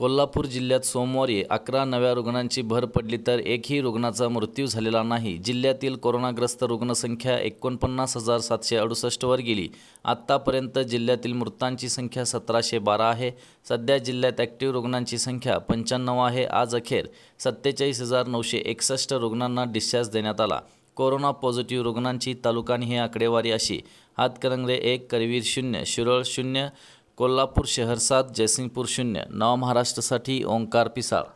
कोल्हापूर जिल्ह्यात सोमवारी अकरा नव्या रुग्णांची भर पडली तर एकही रुग्णाचा मृत्यू झालेला नाही जिल्ह्यातील कोरोनाग्रस्त रुग्णसंख्या एकोणपन्नास हजार सातशे अडुसष्टवर गेली आत्तापर्यंत जिल्ह्यातील मृतांची संख्या सतराशे बारा आहे सध्या जिल्ह्यात ॲक्टिव्ह रुग्णांची संख्या पंच्याण्णव आहे आज अखेर सत्तेचाळीस हजार नऊशे एकसष्ट रुग्णांना डिस्चार्ज देण्यात आला कोरोना पॉझिटिव्ह रुग्णांची तालुकानी ही आकडेवारी अशी हातकरंगले एक करवीर शून्य शिरळ शून्य कोल्हापुर शहर सात जयसिंगपूर शून्य नवा महाराष्ट्रसाठी ओंकार पिसाळ